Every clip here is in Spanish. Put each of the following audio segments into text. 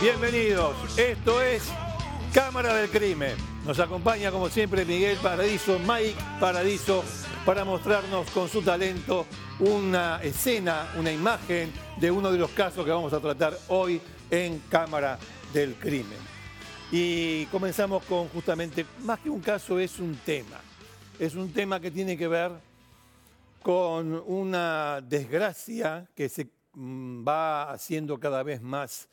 Bienvenidos, esto es Cámara del Crimen. Nos acompaña como siempre Miguel Paradiso, Mike Paradiso, para mostrarnos con su talento una escena, una imagen de uno de los casos que vamos a tratar hoy en Cámara del Crimen. Y comenzamos con justamente, más que un caso, es un tema. Es un tema que tiene que ver con una desgracia que se mm, va haciendo cada vez más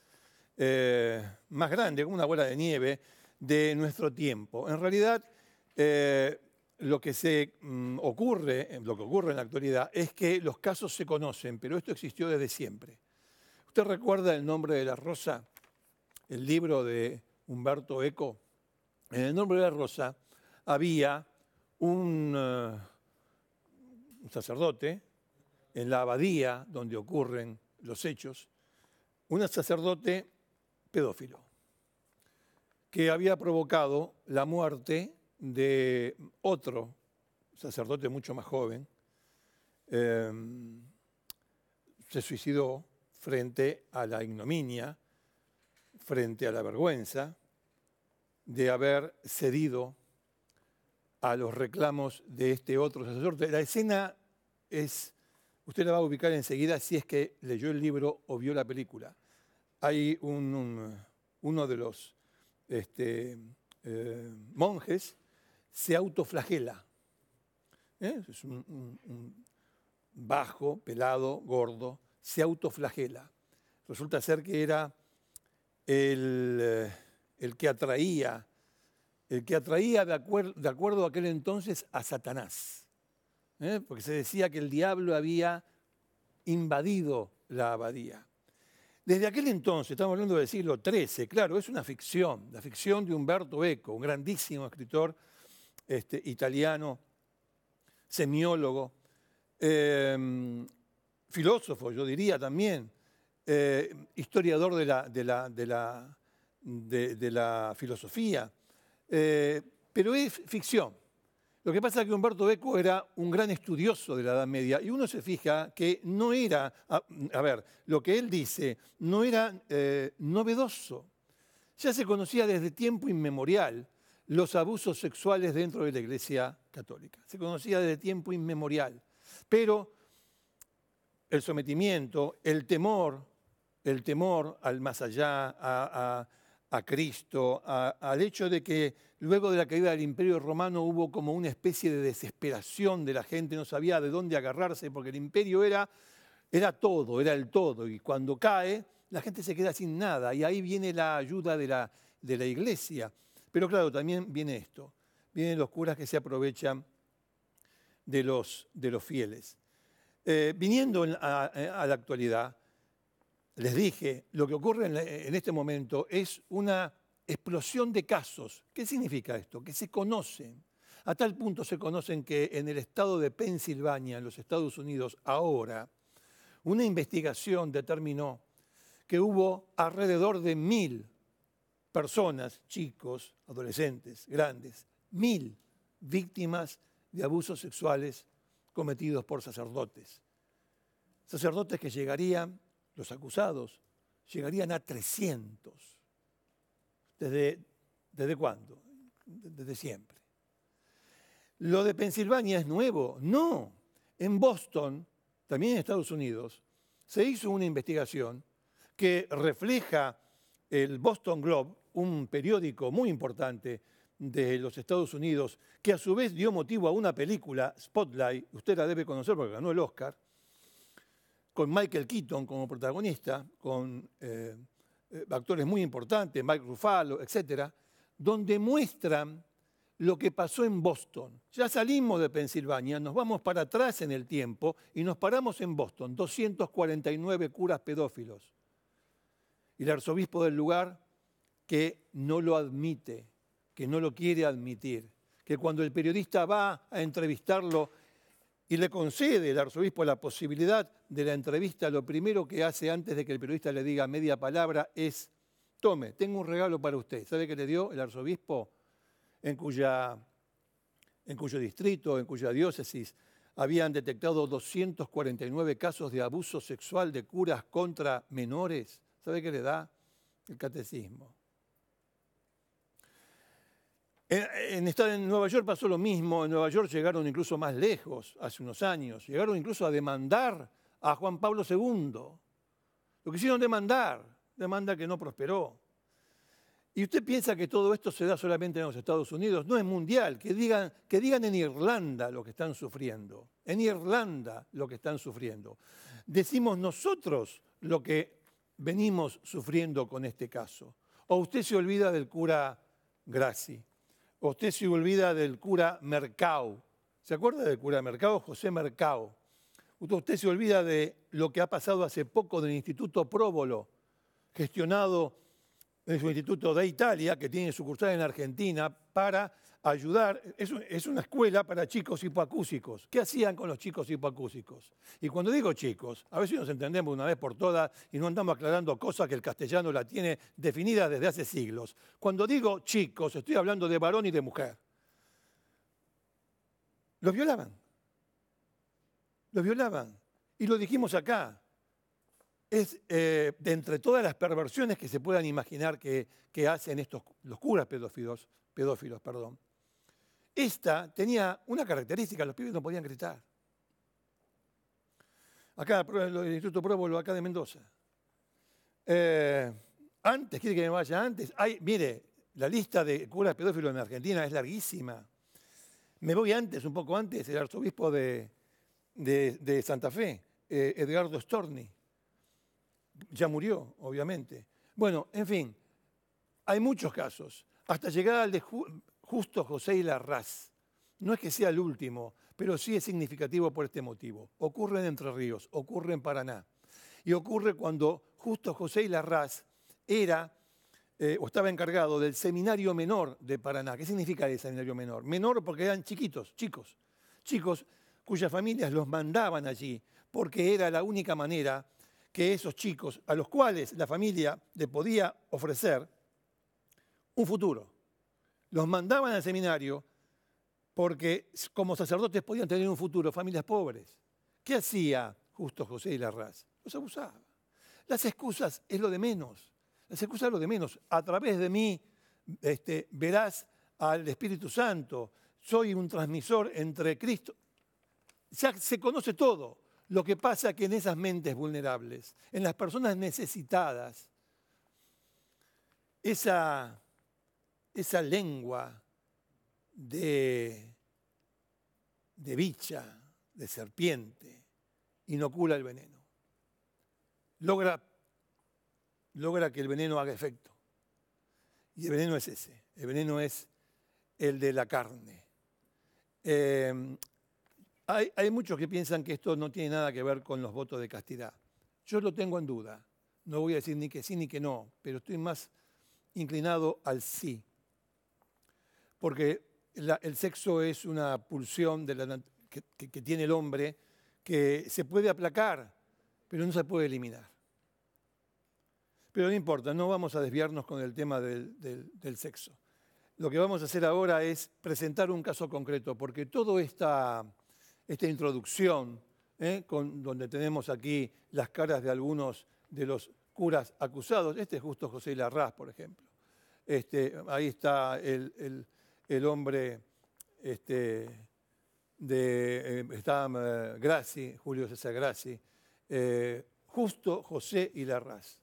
eh, más grande, como una bola de nieve, de nuestro tiempo. En realidad, eh, lo que se mm, ocurre, eh, lo que ocurre en la actualidad, es que los casos se conocen, pero esto existió desde siempre. ¿Usted recuerda el nombre de la rosa? El libro de Humberto Eco. En el nombre de la rosa había un sacerdote en la abadía donde ocurren los hechos, un sacerdote pedófilo, que había provocado la muerte de otro sacerdote mucho más joven, em, se suicidó frente a la ignominia, frente a la vergüenza de haber cedido a los reclamos de este otro sacerdote. La escena es, usted la va a ubicar enseguida si es que leyó el libro o vio la película hay uno de los este, eh, monjes se autoflagela. ¿Eh? Es un, bajo, pelado, gordo, se autoflagela. Resulta ser que era el, eh, que atraía, el que atraía de, acuerdo a aquel entonces a Satanás. Porque se decía que el diablo había invadido la abadía. Desde aquel entonces, estamos hablando del siglo XIII, claro, es una ficción, la ficción de Humberto Eco, un grandísimo escritor este, italiano, semiólogo, em, filósofo, yo diría también, eh, historiador de la, filosofía, eh, pero es ficción. Lo que pasa es que Humberto Beco era un gran estudioso de la Edad Media y uno se fija que no era, a, ver, lo que él dice no era eh, novedoso. Ya se conocía desde tiempo inmemorial los abusos sexuales dentro de la Iglesia Católica. Se conocía desde tiempo inmemorial. Pero el sometimiento, el temor, el temor al más allá, a a Cristo, al hecho de que luego de la caída del imperio romano hubo como una especie de desesperación de la gente, no sabía de dónde agarrarse, porque el imperio era, era todo, era el todo, y cuando cae, la gente se queda sin nada, y ahí viene la ayuda de la, de la iglesia. Pero claro, también viene esto, vienen los curas que se aprovechan de los, de los fieles. Eh, viniendo a la actualidad, les dije, lo que ocurre en, este momento es una explosión de casos. ¿Qué significa esto? Que se conocen. A tal punto se conocen que en el estado de Pensilvania, en los Estados Unidos, ahora, una investigación determinó que hubo alrededor de mil personas, chicos, adolescentes, grandes, mil víctimas de abusos sexuales cometidos por sacerdotes. Sacerdotes que llegarían los acusados, llegarían a 300. ¿Desde, desde cuándo? Desde siempre. ¿Lo de Pensilvania es nuevo? No. En Boston, también en Estados Unidos, se hizo una investigación que refleja el Boston Globe, un periódico muy importante de los Estados Unidos, que a su vez dio motivo a una película, Spotlight, usted la debe conocer porque ganó el Oscar, con Michael Keaton como protagonista, con eh, eh, actores muy importantes, Mike Ruffalo, etc., donde muestran lo que pasó en Boston. Ya salimos de Pensilvania, nos vamos para atrás en el tiempo y nos paramos en Boston, 249 curas pedófilos. Y el arzobispo del lugar que no lo admite, que no lo quiere admitir, que cuando el periodista va a entrevistarlo y le concede el arzobispo la posibilidad de la entrevista, lo primero que hace antes de que el periodista le diga media palabra es, tome, tengo un regalo para usted. ¿Sabe qué le dio el arzobispo en, cuya, en cuyo distrito, en cuya diócesis habían detectado 249 casos de abuso sexual de curas contra menores? ¿Sabe qué le da? El catecismo. En, en, Nueva York pasó lo mismo, en Nueva York llegaron incluso más lejos hace unos años, llegaron incluso a demandar a Juan Pablo II. Lo quisieron demandar, demanda que no prosperó. Y usted piensa que todo esto se da solamente en los Estados Unidos, no es mundial, que digan, que digan en Irlanda lo que están sufriendo, en Irlanda lo que están sufriendo. Decimos nosotros lo que venimos sufriendo con este caso. O usted se olvida del cura Grassi usted se olvida del cura Mercado. ¿Se acuerda del cura Mercado? José Mercado. Usted se olvida de lo que ha pasado hace poco del Instituto Próbolo, gestionado en su Instituto de Italia, que tiene sucursal en Argentina, para ayudar, es, una escuela para chicos hipoacúsicos. ¿Qué hacían con los chicos hipoacúsicos? Y cuando digo chicos, a veces nos entendemos una vez por todas y no andamos aclarando cosas que el castellano la tiene definida desde hace siglos. Cuando digo chicos, estoy hablando de varón y de mujer. Los violaban. Los violaban. Y lo dijimos acá. Es eh, de entre todas las perversiones que se puedan imaginar que, hacen estos, los curas pedófilos, pedófilos perdón, esta tenía una característica, los pibes no podían gritar. Acá, el Instituto Próbolo, acá de Mendoza. Eh, antes, quiere que me vaya antes. mire, la lista de curas pedófilos en Argentina es larguísima. Me voy antes, un poco antes, el arzobispo de, Santa Fe, eh, Edgardo Storni. Ya murió, obviamente. Bueno, en fin, hay muchos casos. Hasta llegar al de justo José y Larraz. No es que sea el último, pero sí es significativo por este motivo. Ocurre en Entre Ríos, ocurre en Paraná. Y ocurre cuando justo José y Larraz era eh, o estaba encargado del seminario menor de Paraná. ¿Qué significa el seminario menor? Menor porque eran chiquitos, chicos, chicos cuyas familias los mandaban allí, porque era la única manera que esos chicos, a los cuales la familia le podía ofrecer un futuro, los mandaban al seminario porque como sacerdotes podían tener un futuro, familias pobres. ¿Qué hacía justo José y Larraz? Los abusaba. Las excusas es lo de menos. Las excusas es lo de menos. A través de mí este, verás al Espíritu Santo. Soy un transmisor entre Cristo. Ya se conoce todo. Lo que pasa que en esas mentes vulnerables, en las personas necesitadas, esa esa lengua de, de bicha, de serpiente, inocula el veneno. Logra, logra que el veneno haga efecto. Y el veneno es ese, el veneno es el de la carne. Em, hay, hay, muchos que piensan que esto no tiene nada que ver con los votos de castidad. Yo lo tengo en duda. No voy a decir ni que sí ni que no, pero estoy más inclinado al sí porque el sexo es una pulsión que, tiene el hombre que se puede aplacar, pero no se puede eliminar. Pero no importa, no vamos a desviarnos con el tema del, sexo. Lo que vamos a hacer ahora es presentar un caso concreto, porque toda esta, esta introducción, ¿eh? donde tenemos aquí las caras de algunos de los curas acusados, este es justo José Larraz, por ejemplo. Este, ahí está el, el hombre este, de eh, está, eh, Graci, Julio César Graci, eh, justo José Ilarraz,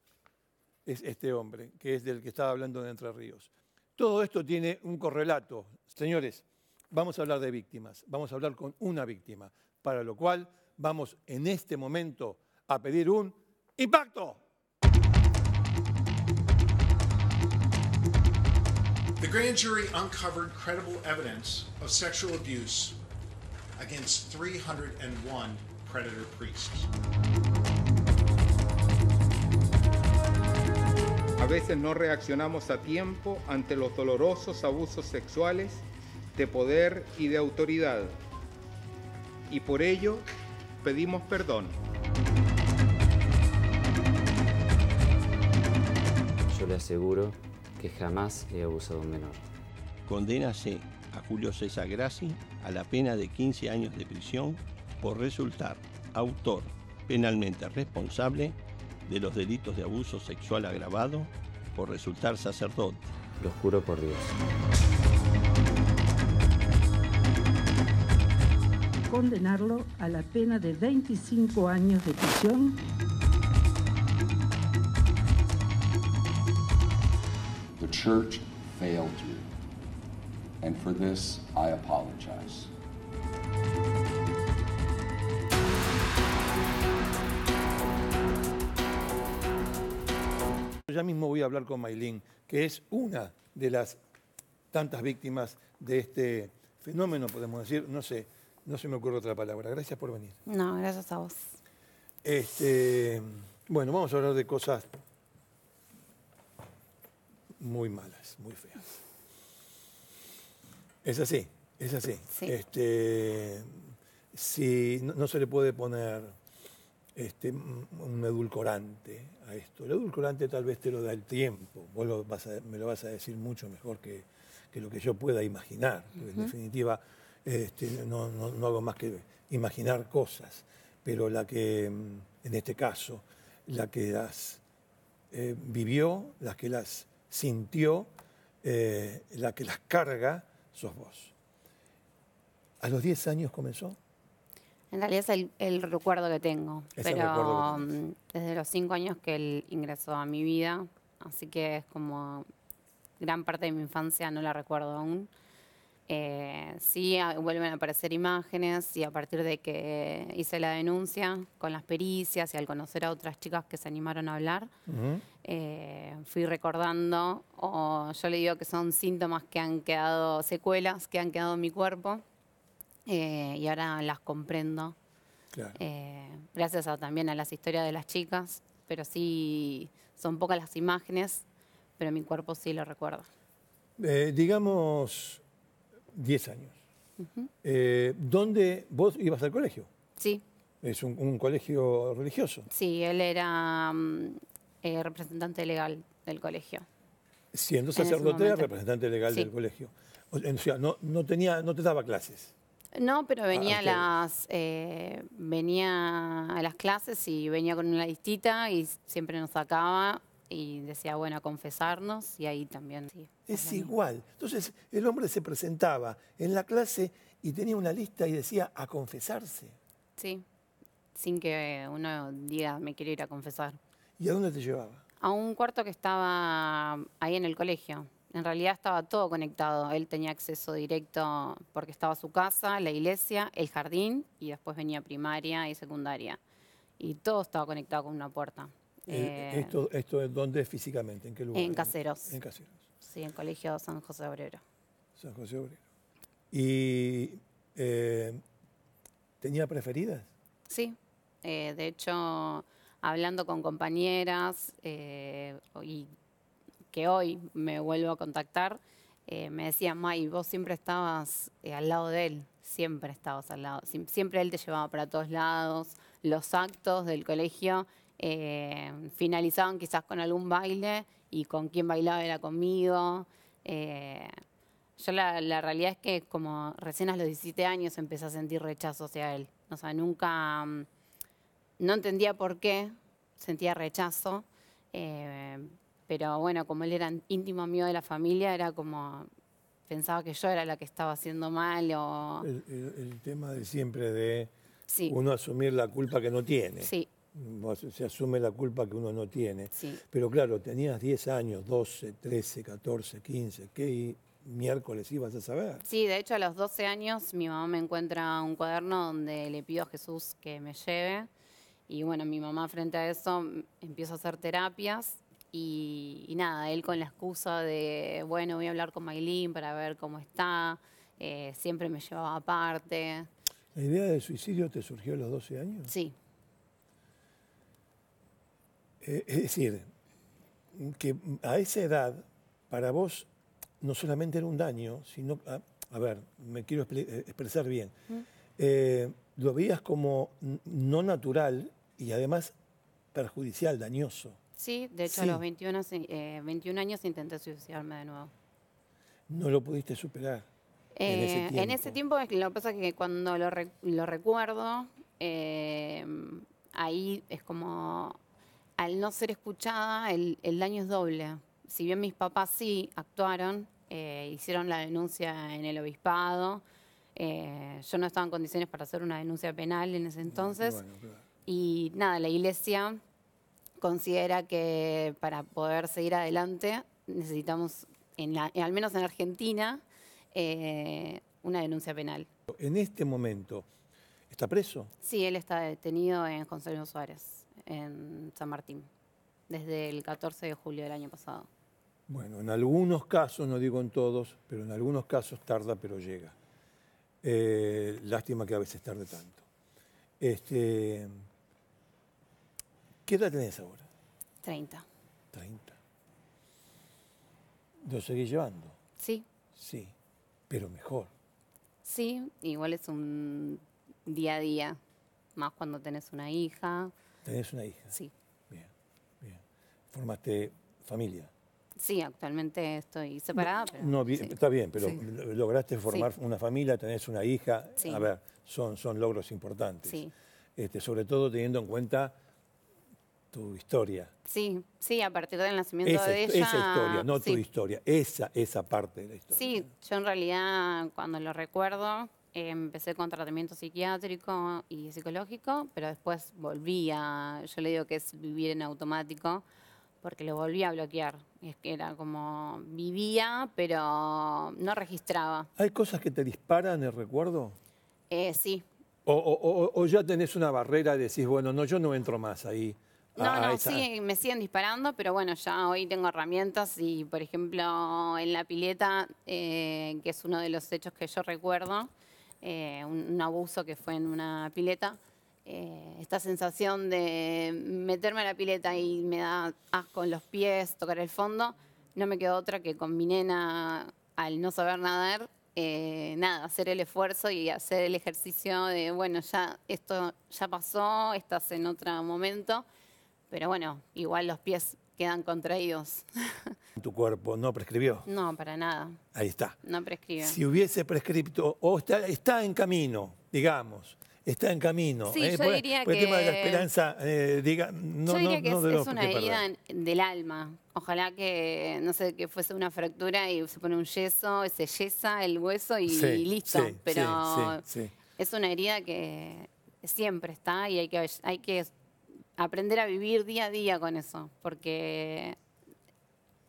es este hombre, que es del que estaba hablando de Entre Ríos. Todo esto tiene un correlato. Señores, vamos a hablar de víctimas, vamos a hablar con una víctima, para lo cual vamos en este momento a pedir un impacto. grand jury uncovered credible evidence of sexual abuse against 301 predator priests. A veces no reaccionamos a tiempo ante los dolorosos abusos sexuales de poder y de autoridad. Y por ello pedimos perdón. Yo le aseguro que jamás he abusado a un menor. Condénase a Julio César Grassi a la pena de 15 años de prisión por resultar autor penalmente responsable de los delitos de abuso sexual agravado por resultar sacerdote. Lo juro por Dios. Condenarlo a la pena de 25 años de prisión church failed you. And for this, I apologize. Ya mismo voy a hablar con Maylin, que es una de las tantas víctimas de este fenómeno, podemos decir, no sé, no se me ocurre otra palabra. Gracias por venir. No, gracias a vos. Este, bueno, vamos a hablar de cosas muy malas, muy feas. Es así, es así. Este, si no, se le puede poner este, un edulcorante a esto. El edulcorante tal vez te lo da el tiempo. Vos me lo vas a decir mucho mejor que, lo que yo pueda imaginar. En definitiva, este, no, hago más que imaginar cosas. Pero la que, en este caso, la que las eh, vivió, las que las sintió eh, la que las carga sos vos. A los 10 años comenzó. En realidad es el, recuerdo que tengo, pero mm, desde los 5 años que él ingresó a mi vida, así que es como gran parte de mi infancia no la recuerdo aún. Eh, sí, ah, vuelven a aparecer imágenes y a partir de que hice la denuncia con las pericias y al conocer a otras chicas que se animaron a hablar, eh, fui recordando, o yo le digo que son síntomas que han quedado, secuelas que han quedado en mi cuerpo eh, y ahora las comprendo. gracias también a las historias de las chicas, pero sí son pocas las imágenes, pero mi cuerpo sí lo recuerda. digamos, 10 años, eh, ¿Dónde vos ibas al colegio. Sí. Es un, colegio religioso. Sí, él era mm, eh, representante legal del colegio. Siendo sacerdote, representante legal del colegio. sea, no, tenía, no te daba clases. No, pero venía, las, eh, venía a las clases y venía con una listita y siempre nos sacaba y decía, bueno, a confesarnos y ahí también. es igual. Entonces el hombre se presentaba en la clase y tenía una lista y decía, a confesarse. Sí, sin que uno diga, me quiero ir a confesar. ¿Y a dónde te llevaba? A un cuarto que estaba ahí en el colegio. En realidad estaba todo conectado. Él tenía acceso directo porque estaba su casa, la iglesia, el jardín y después venía primaria y secundaria. Y todo estaba conectado con una puerta. Eh, eh, esto, ¿Esto es dónde físicamente? ¿En qué lugar? En Caseros. En, Caseros. Sí, en Colegio San José Obrero. San José Obrero. ¿Y eh, tenía preferidas? Sí. de hecho, hablando con compañeras y que hoy me vuelvo a contactar, me decían, May, vos siempre estabas al lado de él, siempre estabas al lado, siempre él te llevaba para todos lados, los actos del colegio eh, finalizaban quizás con algún baile y con quien bailaba era conmigo. Eh, yo la, realidad es que como recién a los 17 años empecé a sentir rechazo hacia él. O sea, nunca, mm, no entendía por qué, sentía rechazo. Eh, pero bueno, como él era íntimo amigo de la familia, era como, pensaba que yo era la que estaba haciendo mal o... El, tema de siempre de uno asumir la culpa que no tiene. Sí, se asume la culpa que uno no tiene. Pero claro, tenías 10 años, 12, 13, 14, 15, ¿qué miércoles ibas a saber? Sí, de hecho a los 12 años mi mamá me encuentra un cuaderno donde le pido a Jesús que me lleve. Y bueno, mi mamá frente a eso mm, empieza a hacer terapias y, nada, él con la excusa de, bueno, voy a hablar con Maylin para ver cómo está, eh, siempre me llevaba aparte. ¿La idea del suicidio te surgió a los 12 años? Sí, eh, es decir, que a esa edad, para vos, no solamente era un daño, sino, ah, a, ver, me quiero eh, expresar bien, mm. eh, lo veías como no natural y además perjudicial, dañoso. Sí, de hecho a los 21, años intenté suicidarme de nuevo. No lo pudiste superar. en, ese tiempo. en ese lo que pasa es que cuando lo, recuerdo, ahí es como al no ser escuchada, el, daño es doble. Si bien mis papás sí actuaron, eh, hicieron la denuncia en el obispado, eh, yo no estaba en condiciones para hacer una denuncia penal en ese entonces. Y nada, la iglesia considera que para poder seguir adelante necesitamos, en al menos en Argentina, eh, una denuncia penal. En este momento, ¿está preso? Sí, él está detenido en José Luis Suárez en San Martín, desde el 14 de julio del año pasado. Bueno, en algunos casos, no digo en todos, pero en algunos casos tarda, pero llega. Eh, lástima que a veces tarde tanto. Este, ¿Qué edad tenés ahora? 30. 30. ¿Lo seguís llevando? Sí. Sí, pero mejor. Sí, igual es un día a día, más cuando tenés una hija, ¿Tenés una hija? Sí. Bien, bien. ¿Formaste familia? Sí, actualmente estoy separada. está bien, pero lograste formar una familia, tenés una hija. A ver, son, son logros importantes. Este, sobre todo teniendo en cuenta tu historia. Sí, sí, a partir del nacimiento de ella. Esa historia, no tu historia, esa, esa parte de la historia. Sí, yo en realidad cuando lo recuerdo, Empecé con tratamiento psiquiátrico y psicológico, pero después volví a, yo le digo que es vivir en automático, porque lo volví a bloquear. Es que era como vivía, pero no registraba. ¿Hay cosas que te disparan el recuerdo? Eh, sí. O, ya tenés una barrera y decís, bueno, no, yo no entro más ahí. No, no, sí, me siguen disparando, pero bueno, ya hoy tengo herramientas y, por ejemplo, en la pileta, eh, que es uno de los hechos que yo recuerdo, eh, un, abuso que fue en una pileta. Eh, esta sensación de meterme a la pileta y me da asco en los pies, tocar el fondo, no me quedó otra que con mi nena, al no saber nadar, eh, nada, hacer el esfuerzo y hacer el ejercicio de, bueno, ya esto ya pasó, estás en otro momento, pero bueno, igual los pies quedan contraídos. ¿Tu cuerpo no prescribió? No, para nada. Ahí está. No prescribe. Si hubiese prescripto, o está, en camino, digamos, está en camino. Sí, ¿eh? yo diría que... tema de la esperanza, eh, yo diría que es, una herida del alma. Ojalá que, no sé, que fuese una fractura y se pone un yeso, se yesa el hueso y, listo. Pero es una herida que siempre está y hay que, hay que aprender a vivir día a día con eso, porque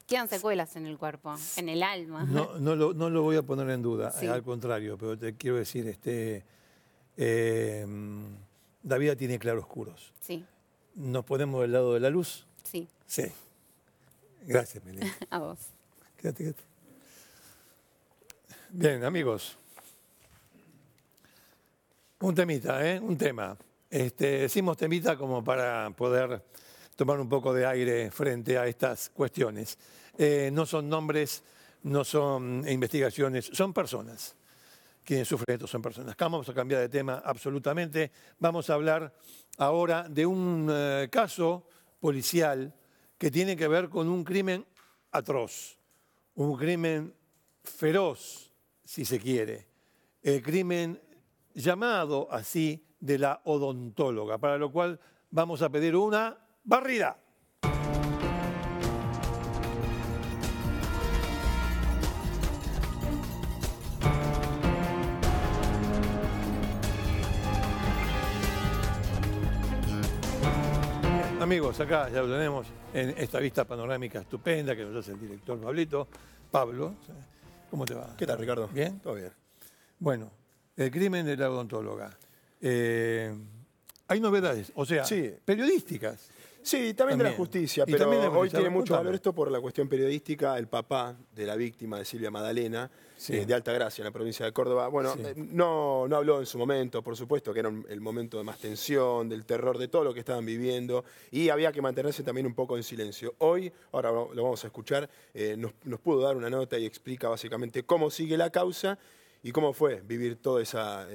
quedan secuelas en el cuerpo, en el alma. No, lo, voy a poner en duda, al contrario, pero te quiero decir, este, em, la vida tiene claroscuros. Sí. Nos ponemos del lado de la luz. Sí. Sí. Gracias, Melina. a vos. Quédate, quédate. Bien, amigos. Un temita, ¿eh? Un tema. Este, decimos temita como para poder tomar un poco de aire frente a estas cuestiones. Eh, no son nombres, no son investigaciones, son personas. Quienes sufren esto son personas. Vamos a cambiar de tema absolutamente. Vamos a hablar ahora de un eh, caso policial que tiene que ver con un crimen atroz, un crimen feroz, si se quiere. El crimen llamado así de la odontóloga, para lo cual vamos a pedir una barrida. Amigos, acá ya lo tenemos en esta vista panorámica estupenda que nos hace el director Pablito. Pablo, ¿cómo te va? ¿Qué tal, Ricardo? ¿Bien? Todo bien. Bueno, el crimen de la odontóloga. Eh, hay novedades, o sea, periodísticas. Sí, también, de la justicia, pero hoy tiene mucho valor esto por la cuestión periodística. El papá de la víctima de Silvia Madalena, eh, de Alta Gracia, en la provincia de Córdoba, bueno, eh, no, no habló en su momento, por supuesto, que era el momento de más tensión, del terror, de todo lo que estaban viviendo, y había que mantenerse también un poco en silencio. Hoy, ahora lo vamos a escuchar, nos pudo dar una nota y explica básicamente cómo sigue la causa y cómo fue vivir toda esa,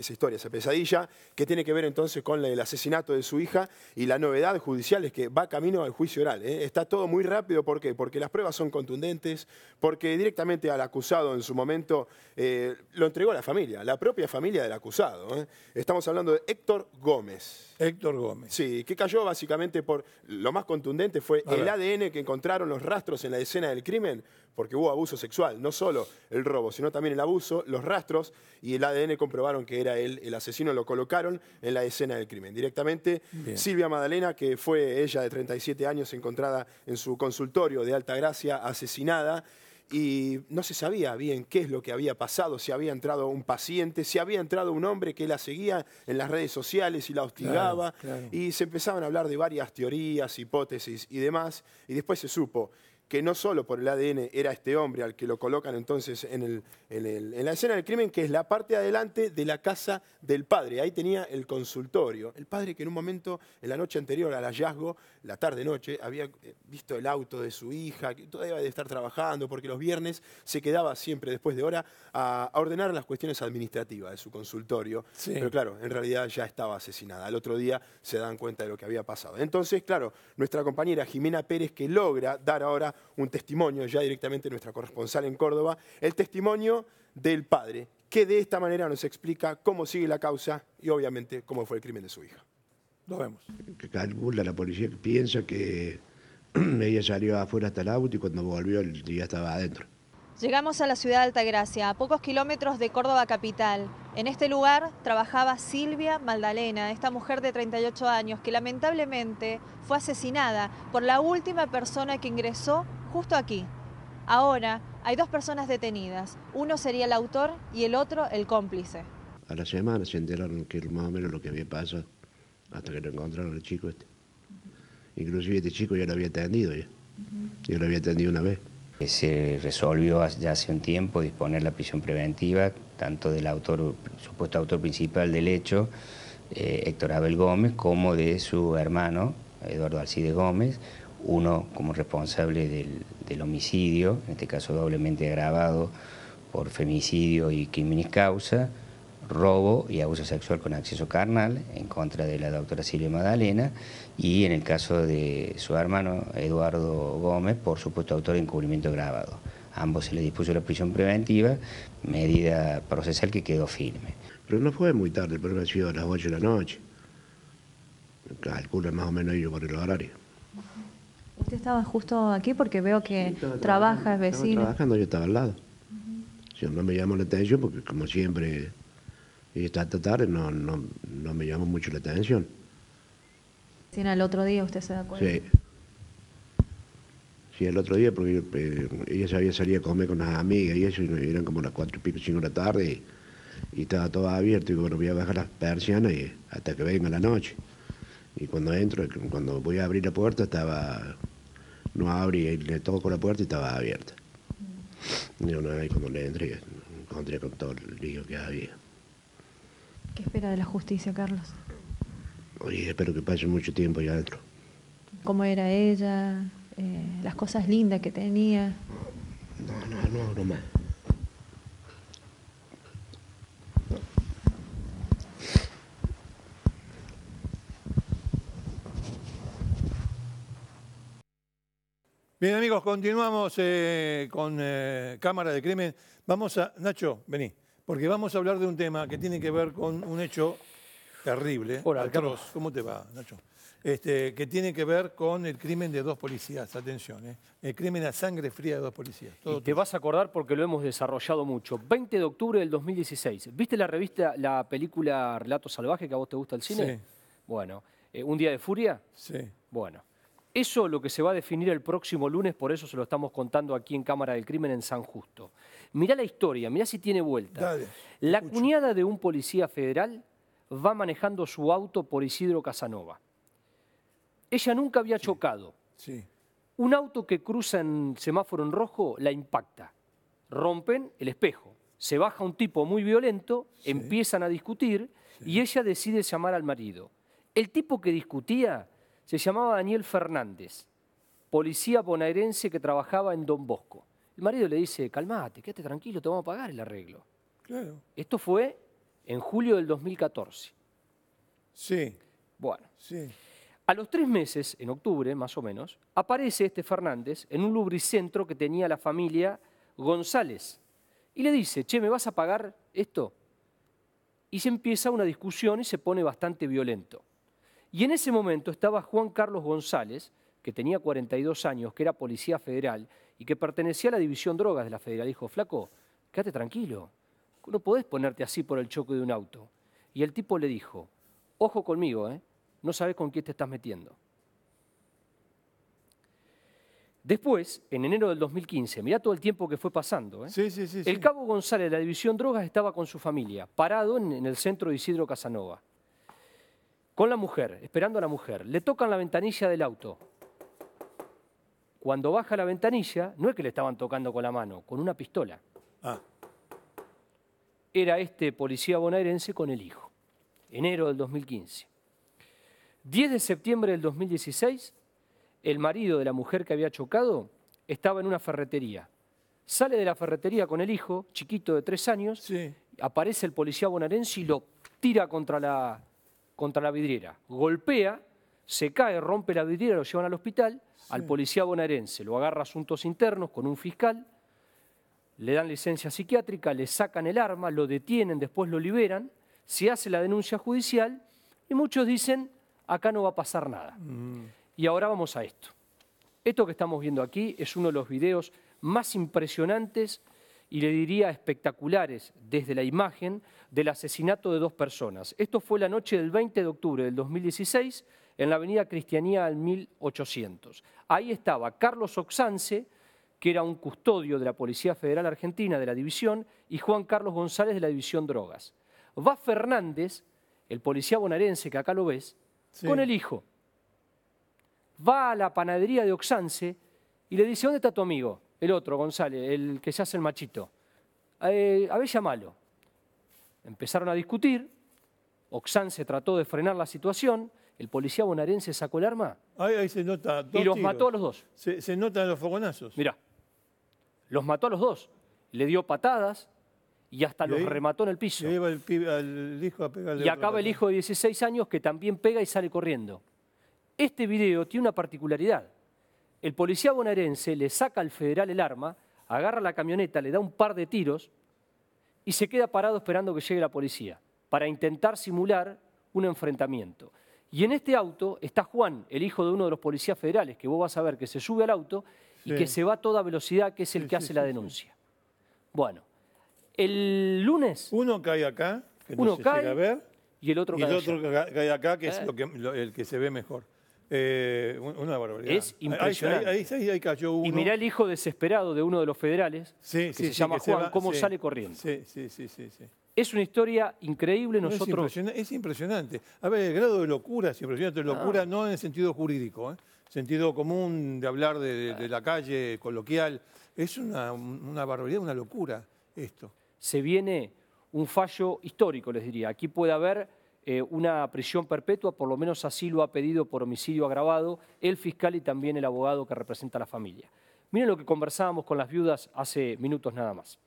historia, esa pesadilla, que tiene que ver entonces con el asesinato de su hija y la novedad judicial es que va camino al juicio oral. ¿eh? Está todo muy rápido, ¿por qué? Porque las pruebas son contundentes, porque directamente al acusado en su momento eh, lo entregó la familia, la propia familia del acusado. ¿eh? Estamos hablando de Héctor Gómez. Héctor Gómez. Sí, que cayó básicamente por, lo más contundente fue el ADN que encontraron los rastros en la escena del crimen, porque hubo abuso sexual, no solo el robo, sino también el abuso, los rastros y el ADN comprobaron que era él el asesino, lo colocaron en la escena del crimen. Directamente Silvia Madalena, que fue ella de 37 años encontrada en su consultorio de Alta Gracia, asesinada y no se sabía bien qué es lo que había pasado, si había entrado un paciente, si había entrado un hombre que la seguía en las redes sociales y la hostigaba, y se empezaban a hablar de varias teorías, hipótesis y demás, y después se supo que no solo por el ADN era este hombre al que lo colocan entonces en, el, en, la escena del crimen, que es la parte adelante de la casa del padre. Ahí tenía el consultorio. El padre que en un momento, en la noche anterior al hallazgo, la tarde-noche, había eh, visto el auto de su hija, que todavía debe estar trabajando, porque los viernes se quedaba siempre después de hora a, ordenar las cuestiones administrativas de su consultorio. Pero claro, en realidad ya estaba asesinada. Al otro día se dan cuenta de lo que había pasado. Entonces, claro, nuestra compañera Jimena Pérez, que logra dar ahora un testimonio ya directamente de nuestra corresponsal en Córdoba, el testimonio del padre, que de esta manera nos explica cómo sigue la causa y obviamente cómo fue el crimen de su hija. Nos vemos. Que calcula la policía, piensa que ella salió afuera hasta el auto y cuando volvió el día estaba adentro. Llegamos a la ciudad de Altagracia, a pocos kilómetros de Córdoba capital. En este lugar trabajaba Silvia Magdalena, esta mujer de 38 años que lamentablemente fue asesinada por la última persona que ingresó justo aquí. Ahora hay dos personas detenidas, uno sería el autor y el otro el cómplice. A la semana se enteraron que más o menos lo que había pasado hasta que lo encontraron el chico este. Inclusive este chico ya lo había atendido ya. Ya lo había atendido una vez. Se resolvió ya hace un tiempo disponer la prisión preventiva, tanto del autor, supuesto autor principal del hecho, eh, Héctor Abel Gómez, como de su hermano, Eduardo Alcide Gómez, uno como responsable del, homicidio, en este caso doblemente agravado por femicidio y crímenes causa, robo y abuso sexual con acceso carnal en contra de la doctora Silvia Madalena y en el caso de su hermano Eduardo Gómez por supuesto autor de encubrimiento grabado. A ambos se les dispuso la prisión preventiva, medida procesal que quedó firme. Pero no fue muy tarde, pero ha sido a las 8 de la noche. Calcula más o menos ellos por el horario. Usted estaba justo aquí porque veo que trabaja, es vecino. trabajando, yo estaba al lado. no me llamó la atención porque como siempre, y está tarde, no, no me llamó mucho la atención el otro día, ¿usted se da Sí. Sí, el otro día, porque eh, ella se había salido a comer con las amigas y eso, y eran como las cuatro y pico, cinco de la tarde, y, estaba todo abierto, y bueno, voy a bajar las persianas hasta que venga la noche. Y cuando entro, cuando voy a abrir la puerta, estaba, no abrí, le toco la puerta y estaba abierta. Y una vez cuando le entré, encontré con todo el lío que había. ¿Qué espera de la justicia, Carlos? y espero que pase mucho tiempo allá adentro. ¿Cómo era ella? Eh, las cosas lindas que tenía. No, no, no no más. Bien amigos, continuamos eh, con eh, Cámara de Crimen. Vamos a, Nacho, vení, porque vamos a hablar de un tema que tiene que ver con un hecho terrible. Hola, Carlos. ¿Cómo te va, Nacho? Este, que tiene que ver con el crimen de dos policías, atención, ¿eh? el crimen a sangre fría de dos policías. y te vas a acordar porque lo hemos desarrollado mucho. 20 de octubre del 2016, ¿viste la revista, la película Relato Salvaje que a vos te gusta el cine? Sí. Bueno, eh, ¿Un día de furia? Sí. Bueno, eso lo que se va a definir el próximo lunes, por eso se lo estamos contando aquí en Cámara del Crimen en San Justo. Mirá la historia, mirá si tiene vuelta. la cuñada de un policía federal va manejando su auto por Isidro Casanova. Ella nunca había chocado. Un auto que cruza en semáforo en rojo la impacta. Rompen el espejo. Se baja un tipo muy violento, empiezan a discutir y ella decide llamar al marido. El tipo que discutía se llamaba Daniel Fernández, policía bonaerense que trabajaba en Don Bosco. El marido le dice, calmate, quédate tranquilo, te vamos a pagar el arreglo. Claro. Esto fue en julio del 2014. Sí. Bueno. Sí. A los tres meses, en octubre más o menos, aparece este Fernández en un lubricentro que tenía la familia González y le dice, che, ¿me vas a pagar esto? Y se empieza una discusión y se pone bastante violento. Y en ese momento estaba Juan Carlos González, que tenía 42 años, que era policía federal y que pertenecía a la División Drogas de la Federal. Dijo, flaco, quédate tranquilo, no podés ponerte así por el choque de un auto. Y el tipo le dijo, ojo conmigo, ¿eh? no sabes con quién te estás metiendo. Después, en enero del 2015, mirá todo el tiempo que fue pasando. ¿eh? Sí, sí, sí, el cabo González de la División Drogas estaba con su familia, parado en, el centro de Isidro Casanova, con la mujer, esperando a la mujer. Le tocan la ventanilla del auto. Cuando baja la ventanilla, no es que le estaban tocando con la mano, con una pistola. Ah era este policía bonaerense con el hijo, enero del 2015. 10 de septiembre del 2016, el marido de la mujer que había chocado estaba en una ferretería. Sale de la ferretería con el hijo, chiquito de tres años, aparece el policía bonaerense y lo tira contra la, contra la vidriera. Golpea, se cae, rompe la vidriera, lo llevan al hospital, al policía bonaerense, lo agarra a asuntos internos con un fiscal, le dan licencia psiquiátrica, le sacan el arma, lo detienen, después lo liberan, se hace la denuncia judicial y muchos dicen, acá no va a pasar nada. Mm. Y ahora vamos a esto. Esto que estamos viendo aquí es uno de los videos más impresionantes y le diría espectaculares desde la imagen del asesinato de dos personas. Esto fue la noche del 20 de octubre del 2016 en la avenida Cristianía al 1800. Ahí estaba Carlos Oxance, que era un custodio de la Policía Federal Argentina de la división, y Juan Carlos González de la división drogas. Va Fernández, el policía bonaerense que acá lo ves, con el hijo. Va a la panadería de Oxance y le dice, ¿dónde está tu amigo? El otro, González, el que se hace el machito. Eh, a ver, llamalo. Empezaron a discutir, Oxance trató de frenar la situación, el policía bonaerense sacó el arma y los mató a los dos. Se, se notan los fogonazos. Mirá. Los mató a los dos. Le dio patadas y hasta los remató en el piso. y acaba el hijo de 16 años que también pega y sale corriendo. Este video tiene una particularidad. El policía bonaerense le saca al federal el arma, agarra la camioneta, le da un par de tiros y se queda parado esperando que llegue la policía para intentar simular un enfrentamiento. Y en este auto está Juan, el hijo de uno de los policías federales, que vos vas a ver que se sube al auto y que se va a toda velocidad, que es el que hace la denuncia. Bueno, el lunes... Uno cae acá, que no se cae, llega a ver, y el otro, y cae, el otro cae acá, que es eh. lo que, el que se ve mejor. Eh, una barbaridad. Es impresionante. Ahí, cayó uno. Y mirá el hijo desesperado de uno de los federales, que se llama Juan, cómo sale corriendo. Sí, sí, sí, sí, Es una historia increíble. Nosotros... Es impresionante, A ver, el grado de locura es impresionante. Locura ah. no en el sentido jurídico, ¿eh? sentido común de hablar de, la calle, coloquial. Es una, barbaridad, una locura esto. Se viene un fallo histórico, les diría. Aquí puede haber eh, una prisión perpetua, por lo menos así lo ha pedido por homicidio agravado el fiscal y también el abogado que representa a la familia. Miren lo que conversábamos con las viudas hace minutos nada más.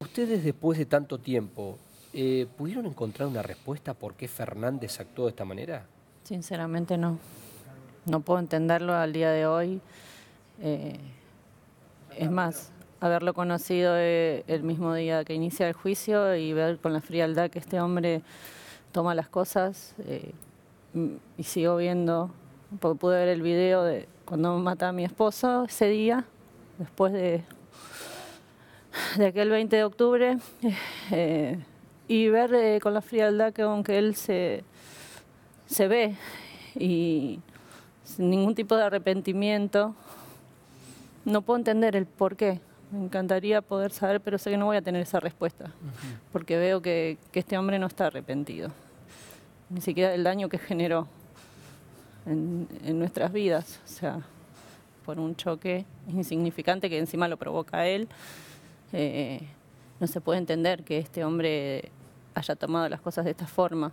Ustedes después de tanto tiempo, eh, ¿pudieron encontrar una respuesta por qué Fernández actuó de esta manera? Sinceramente no. No puedo entenderlo al día de hoy. Eh, es más, haberlo conocido eh, el mismo día que inicia el juicio y ver con la frialdad que este hombre toma las cosas eh, y sigo viendo, porque pude ver el video de cuando mata a mi esposo ese día, después de, aquel 20 de octubre, y ver con la frialdad que aunque él se, se ve y sin ningún tipo de arrepentimiento. No puedo entender el por qué. Me encantaría poder saber, pero sé que no voy a tener esa respuesta, porque veo que, este hombre no está arrepentido, ni siquiera del daño que generó en, nuestras vidas, o sea, por un choque insignificante que encima lo provoca él. Eh, no se puede entender que este hombre haya tomado las cosas de esta forma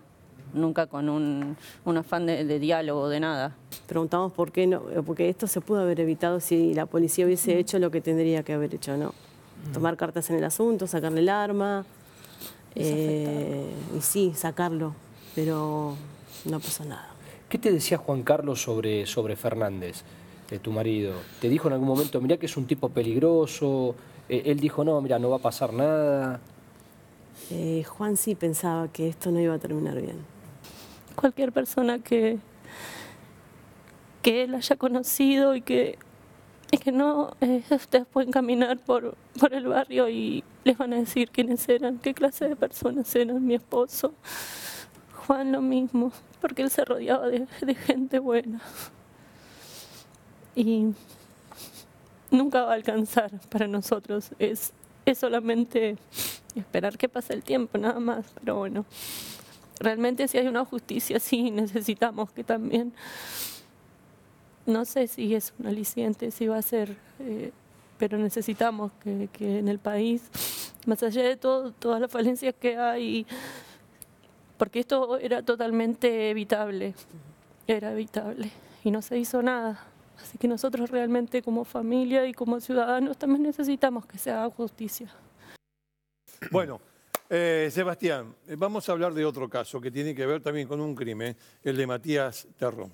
nunca con un, afán de, diálogo, de nada. Preguntamos por qué no, eh, porque esto se pudo haber evitado si la policía hubiese hecho lo que tendría que haber hecho, ¿no? Tomar cartas en el asunto, sacarle el arma, eh, y sí, sacarlo, pero no pasó nada. ¿Qué te decía Juan Carlos sobre, sobre Fernández, tu marido? ¿Te dijo en algún momento, mira que es un tipo peligroso? Eh, él dijo, no, mira, no va a pasar nada. Juan sí pensaba que esto no iba a terminar bien cualquier persona que, que él haya conocido y que, que no, eh, ustedes pueden caminar por, por el barrio y les van a decir quiénes eran, qué clase de personas eran, mi esposo, Juan lo mismo, porque él se rodeaba de, gente buena. Y nunca va a alcanzar para nosotros, es, es solamente esperar que pase el tiempo, nada más, pero bueno realmente si hay una justicia, sí, necesitamos que también, no sé si es un aliciente, si va a ser, eh, pero necesitamos que, que, en el país, más allá de todas las falencias que hay, porque esto era totalmente evitable, era evitable, y no se hizo nada. Así que nosotros realmente como familia y como ciudadanos también necesitamos que se haga justicia. Bueno, eh, Sebastián, vamos a hablar de otro caso que tiene que ver también con un crimen, el de Matías Terrón.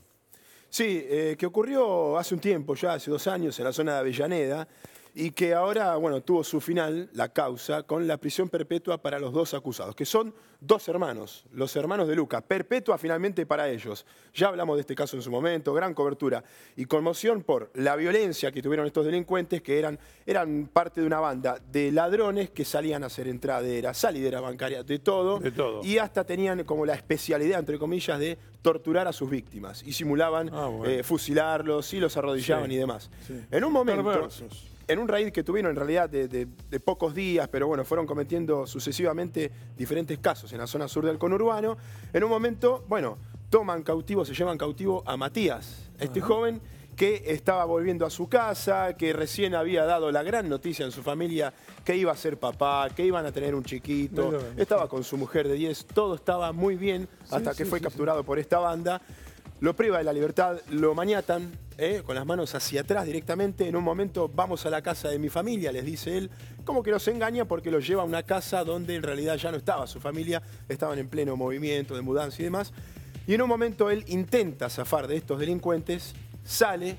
Sí, eh, que ocurrió hace un tiempo ya, hace dos años, en la zona de Avellaneda, y que ahora, bueno, tuvo su final, la causa, con la prisión perpetua para los dos acusados, que son dos hermanos, los hermanos de Luca, perpetua finalmente para ellos. Ya hablamos de este caso en su momento, gran cobertura y conmoción por la violencia que tuvieron estos delincuentes, que eran, eran parte de una banda de ladrones que salían a hacer entraderas, salideras bancaria, de todo, de todo. Y hasta tenían como la especialidad, entre comillas, de torturar a sus víctimas y simulaban ah, eh, fusilarlos y los arrodillaban y demás. En un momento en un raid que tuvieron en realidad de, pocos días, pero bueno, fueron cometiendo sucesivamente diferentes casos en la zona sur del conurbano, en un momento, bueno, toman cautivo, se llevan cautivo a Matías, este joven que estaba volviendo a su casa, que recién había dado la gran noticia en su familia que iba a ser papá, que iban a tener un chiquito, estaba con su mujer de 10, todo estaba muy bien hasta que fue capturado por esta banda, lo priva de la libertad, lo maniatan, ¿eh? con las manos hacia atrás directamente. En un momento vamos a la casa de mi familia, les dice él. Como que los engaña porque los lleva a una casa donde en realidad ya no estaba su familia, estaban en pleno movimiento de mudanza y demás. Y en un momento él intenta zafar de estos delincuentes, sale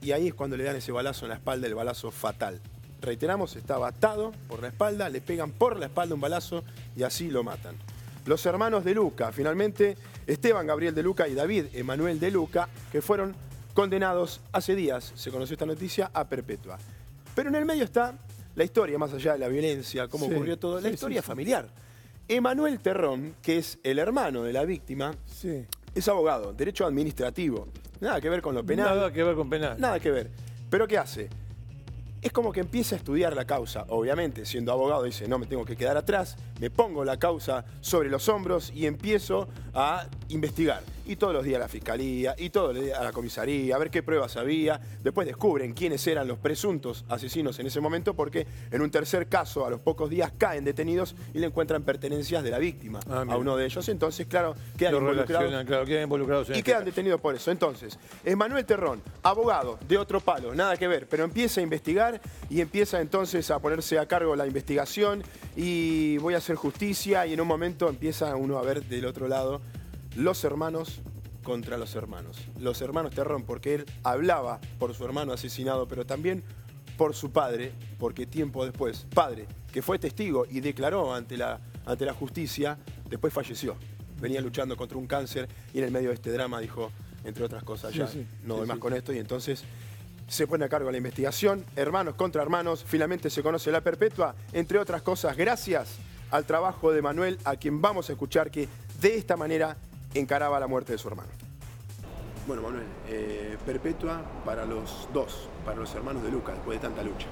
y ahí es cuando le dan ese balazo en la espalda, el balazo fatal. Reiteramos, estaba atado por la espalda, le pegan por la espalda un balazo y así lo matan. Los hermanos de Luca, finalmente Esteban Gabriel de Luca y David Emanuel de Luca, que fueron condenados, hace días se conoció esta noticia, a perpetua. Pero en el medio está la historia, más allá de la violencia, cómo ocurrió todo, la historia familiar. Emanuel Terrón, que es el hermano de la víctima, es abogado, derecho administrativo. Nada que ver con lo penal. Nada que ver con penal. Nada que ver. Pero ¿qué hace? Es como que empieza a estudiar la causa. Obviamente, siendo abogado, dice, no me tengo que quedar atrás, me pongo la causa sobre los hombros y empiezo a investigar y todos los días a la fiscalía, y todos los días a la comisaría, a ver qué pruebas había. Después descubren quiénes eran los presuntos asesinos en ese momento, porque en un tercer caso, a los pocos días, caen detenidos y le encuentran pertenencias de la víctima ah, a uno de ellos. Entonces, claro, quedan involucrados. y este quedan detenidos por eso. Entonces, Emanuel Terrón, abogado de otro palo, nada que ver, pero empieza a investigar y empieza entonces a ponerse a cargo la investigación y voy a hacer justicia y en un momento empieza uno a ver del otro lado los hermanos contra los hermanos. Los hermanos Terrón, porque él hablaba por su hermano asesinado, pero también por su padre, porque tiempo después, padre, que fue testigo y declaró ante la, ante la justicia, después falleció. Venía luchando contra un cáncer y en el medio de este drama dijo, entre otras cosas, ya no más con esto y entonces se pone a cargo de la investigación, hermanos contra hermanos, finalmente se conoce la perpetua, entre otras cosas, gracias al trabajo de Manuel, a quien vamos a escuchar que de esta manera encaraba la muerte de su hermano. Bueno, Manuel, eh, perpetua para los dos, para los hermanos de Lucas, después de tanta lucha.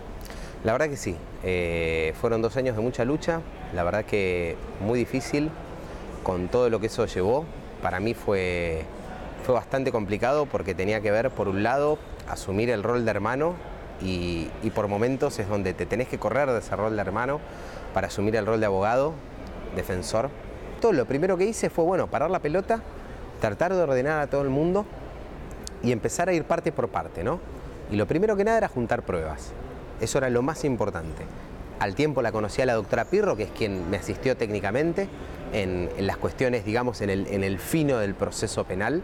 La verdad que sí, eh, fueron dos años de mucha lucha, la verdad que muy difícil, con todo lo que eso llevó, para mí fue, fue bastante complicado porque tenía que ver, por un lado, asumir el rol de hermano y, y por momentos es donde te tenés que correr de ese rol de hermano para asumir el rol de abogado, defensor, lo primero que hice fue, bueno, parar la pelota, tratar de ordenar a todo el mundo y empezar a ir parte por parte, ¿no? Y lo primero que nada era juntar pruebas. Eso era lo más importante. Al tiempo la conocía la doctora Pirro, que es quien me asistió técnicamente en, las cuestiones, digamos, en el, fino del proceso penal.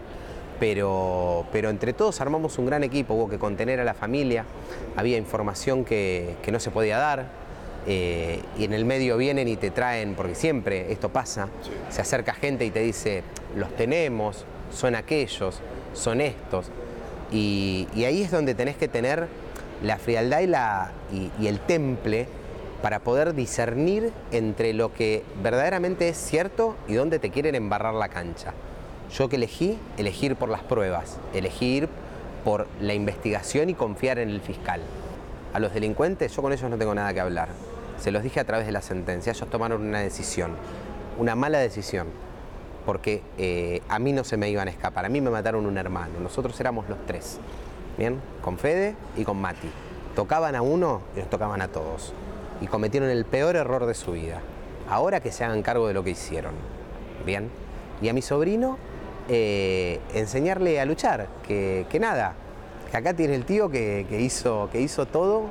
Pero, pero entre todos armamos un gran equipo, hubo que contener a la familia, había información que no se podía dar, eh, y en el medio vienen y te traen, porque siempre esto pasa, se acerca gente y te dice, los tenemos, son aquellos, son estos, y, ahí es donde tenés que tener la frialdad y, y el temple para poder discernir entre lo que verdaderamente es cierto y dónde te quieren embarrar la cancha. Yo que elegí, elegir por las pruebas, elegir por la investigación y confiar en el fiscal. A los delincuentes yo con ellos no tengo nada que hablar. Se los dije a través de la sentencia, ellos tomaron una decisión, una mala decisión, porque eh, a mí no se me iban a escapar, a mí me mataron un hermano, nosotros éramos los tres, ¿bien? Con Fede y con Mati. Tocaban a uno y nos tocaban a todos. Y cometieron el peor error de su vida. Ahora que se hagan cargo de lo que hicieron, ¿bien? Y a mi sobrino, eh, enseñarle a luchar, que, nada, que acá tiene el tío hizo, que hizo todo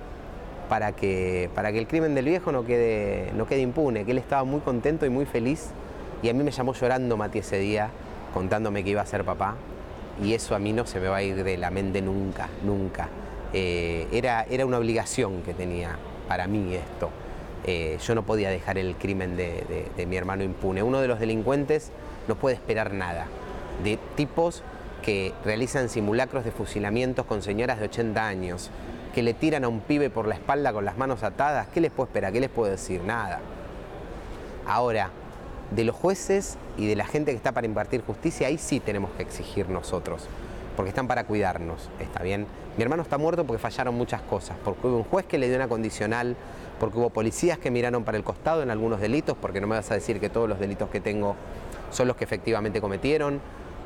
para que, para que el crimen del viejo no quede, no quede impune, que él estaba muy contento y muy feliz y a mí me llamó llorando Mati ese día contándome que iba a ser papá y eso a mí no se me va a ir de la mente nunca, nunca. Eh, era, era una obligación que tenía para mí esto. Eh, yo no podía dejar el crimen de, de, mi hermano impune. Uno de los delincuentes no puede esperar nada. De tipos que realizan simulacros de fusilamientos con señoras de 80 años, que le tiran a un pibe por la espalda con las manos atadas, ¿qué les puedo esperar? ¿Qué les puedo decir? Nada. Ahora, de los jueces y de la gente que está para impartir justicia, ahí sí tenemos que exigir nosotros, porque están para cuidarnos, ¿está bien? Mi hermano está muerto porque fallaron muchas cosas, porque hubo un juez que le dio una condicional, porque hubo policías que miraron para el costado en algunos delitos, porque no me vas a decir que todos los delitos que tengo son los que efectivamente cometieron,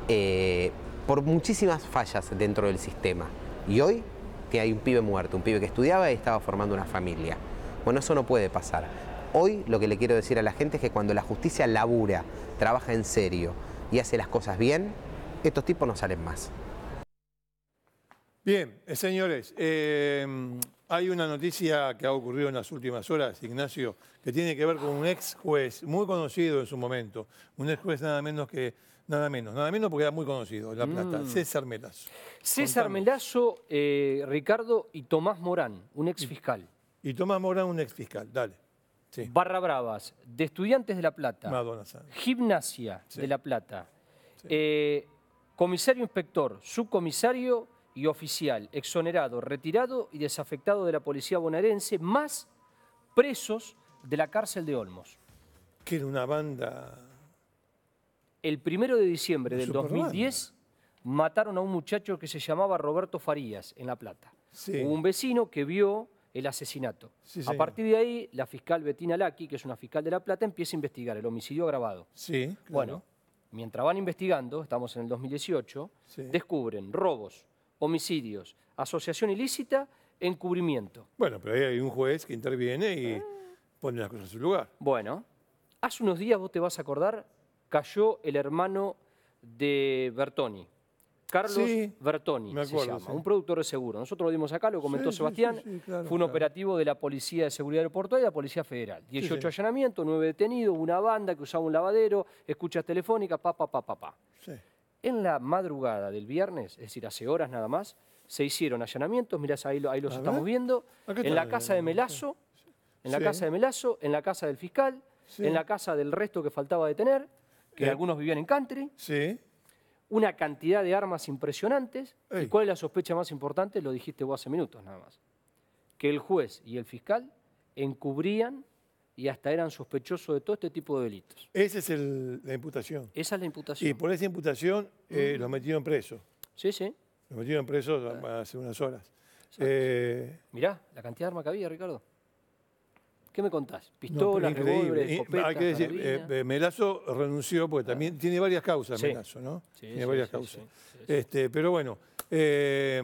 eh, por muchísimas fallas dentro del sistema. Y hoy que hay un pibe muerto, un pibe que estudiaba y estaba formando una familia. Bueno, eso no puede pasar. Hoy lo que le quiero decir a la gente es que cuando la justicia labura, trabaja en serio y hace las cosas bien, estos tipos no salen más. Bien, eh, señores, em, hay una noticia que ha ocurrido en las últimas horas, Ignacio, que tiene que ver con un ex juez muy conocido en su momento, un ex juez nada menos que Nada menos, nada menos porque era muy conocido, La Plata. Mm. César Melazo. César Melazo, eh, Ricardo y Tomás Morán, un ex fiscal. Y, Tomás Morán, un ex fiscal, dale. Barra Bravas, de Estudiantes de La Plata. Gimnasia de La Plata. Eh, comisario inspector, subcomisario y oficial, exonerado, retirado y desafectado de la policía bonaerense, más presos de la cárcel de Olmos. Que era una banda el primero de diciembre del 2010 mataron a un muchacho que se llamaba Roberto Farías en La Plata. un vecino que vio el asesinato. a partir de ahí, la fiscal Betina Laki, que es una fiscal de La Plata, empieza a investigar el homicidio agravado. Sí, Bueno, mientras van investigando, estamos en el 2018, descubren robos, homicidios, asociación ilícita, encubrimiento. Bueno, pero ahí hay un juez que interviene y ah. pone las cosas en su lugar. Bueno, hace unos días vos te vas a acordar cayó el hermano de Bertoni. Carlos Bertoni se llama, un productor de seguro. Nosotros lo dimos acá, lo comentó Sebastián. fue un operativo de la Policía de Seguridad Aeroportuaria y la Policía Federal. 18 allanamientos, 9 detenidos, una banda que usaba un lavadero, escuchas telefónicas, pa, pa, pa, pa, pa. En la madrugada del viernes, es decir, hace horas nada más, se hicieron allanamientos, mirás, ahí, ahí los estamos viendo, en la casa de Melazo, en la casa de Melazo, en la casa del fiscal, en la casa del resto que faltaba detener, que eh. algunos vivían en country. Sí. Una cantidad de armas impresionantes. ¿Y cuál es la sospecha más importante? Lo dijiste vos hace minutos nada más. Que el juez y el fiscal encubrían y hasta eran sospechosos de todo este tipo de delitos. Esa es la imputación. Esa es la imputación. Y por esa imputación eh, los metieron presos. Sí, sí. Los metieron presos eh. hace unas horas. Mirá, la cantidad de armas que había, Ricardo. ¿Qué me contás? Pistolas, no, Hay que decir, eh, eh, Melazo renunció pues también tiene varias causas Melazo, ¿no? Sí, tiene varias causas. Este, pero bueno, eh,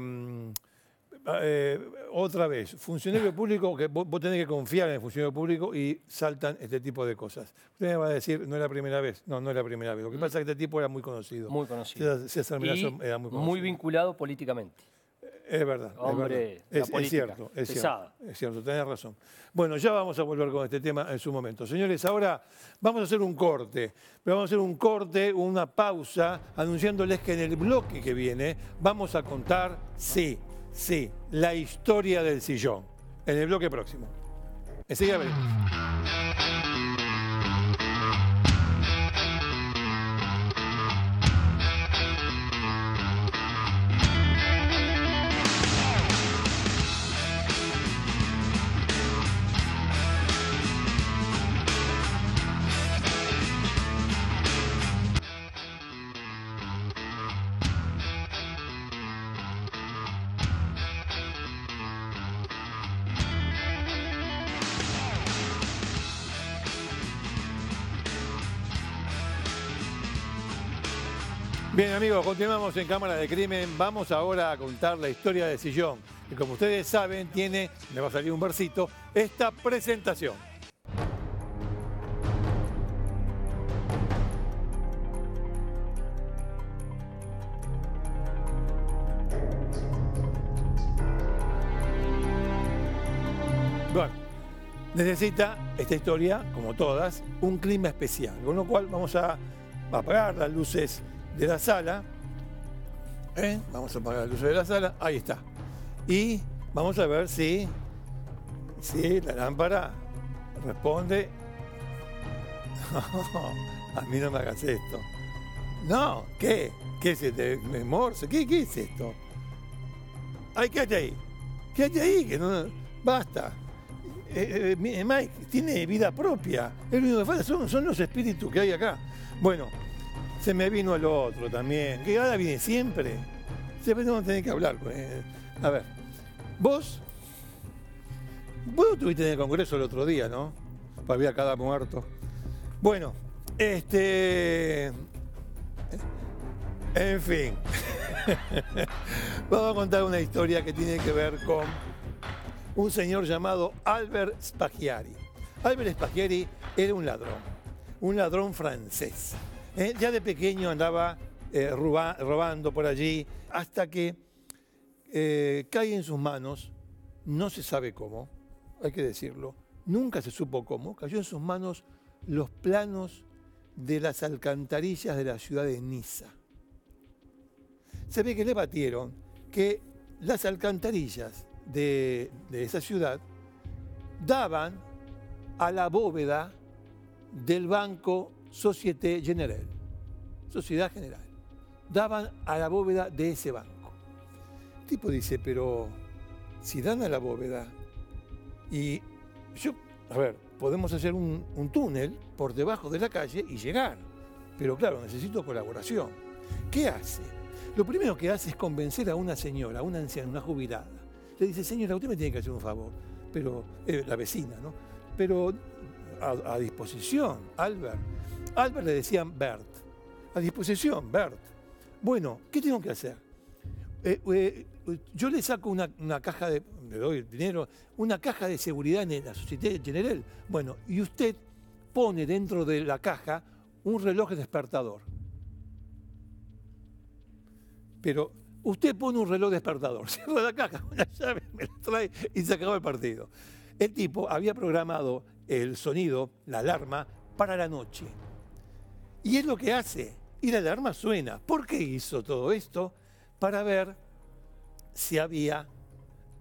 otra vez, funcionario público, que vos, tenés que confiar en el funcionario público y saltan este tipo de cosas. Usted me va a decir, no es la primera vez. No, no es la primera vez. Lo que mm. pasa es que este tipo era muy conocido. Muy conocido. César, era muy conocido. Muy vinculado políticamente. Es verdad. es, cierto, es cierto. Es cierto, tenés razón. Bueno, ya vamos a volver con este tema en su momento. Señores, ahora vamos a hacer un corte, pero vamos a hacer un corte, una pausa, anunciándoles que en el bloque que viene vamos a contar, sí, sí, la historia del sillón. En el bloque próximo. Enseguida veremos. amigos, continuamos en Cámara de Crimen. Vamos ahora a contar la historia de Sillón, Y como ustedes saben tiene, me va a salir un versito, esta presentación. Bueno, necesita esta historia, como todas, un clima especial, con lo cual vamos a apagar las luces de la sala. ¿eh? Vamos a apagar la luz de la sala. Ahí está. Y vamos a ver si, si la lámpara responde. No, a mí no me hagas esto. No, ¿qué? ¿Qué es este? ¿Qué, ¿Qué es esto? Ay, quédate ahí. ahí, que no. Basta. Eh, eh, tiene vida propia. El único que falta son, son los espíritus que hay acá. Bueno se me vino el otro también, que ahora viene siempre. Siempre tenemos tener que hablar. A ver, vos, vos estuviste en el Congreso el otro día, ¿no? Para ver a cada muerto. Bueno, este... En fin, vamos a contar una historia que tiene que ver con un señor llamado Albert Spaghiari. Albert Spaghiari era un ladrón, un ladrón francés. Eh, ya de pequeño andaba eh, robando por allí hasta que eh, cae en sus manos, no se sabe cómo, hay que decirlo, nunca se supo cómo, cayó en sus manos los planos de las alcantarillas de la ciudad de Niza. Se ve que le batieron que las alcantarillas de, de esa ciudad daban a la bóveda del banco Société Générale, Sociedad General. Daban a la bóveda de ese banco. El tipo dice, pero si dan a la bóveda y yo, a ver, podemos hacer un, túnel por debajo de la calle y llegar, pero claro, necesito colaboración. ¿Qué hace? Lo primero que hace es convencer a una señora, a una anciana, una jubilada. Le dice, señora, usted me tiene que hacer un favor, pero eh, la vecina, ¿no? Pero a disposición, Albert Albert le decían Bert. A disposición, Bert. Bueno, ¿qué tengo que hacer? Eh, eh, eh, yo le saco una, caja de, le doy el dinero, una caja de seguridad en la Sociedad General. Bueno, y usted pone dentro de la caja un reloj despertador. Pero usted pone un reloj despertador, cierra la caja una llave, me la trae y se acaba el partido. El tipo había programado el sonido, la alarma, para la noche. Y es lo que hace. Y la alarma suena. ¿Por qué hizo todo esto? Para ver si había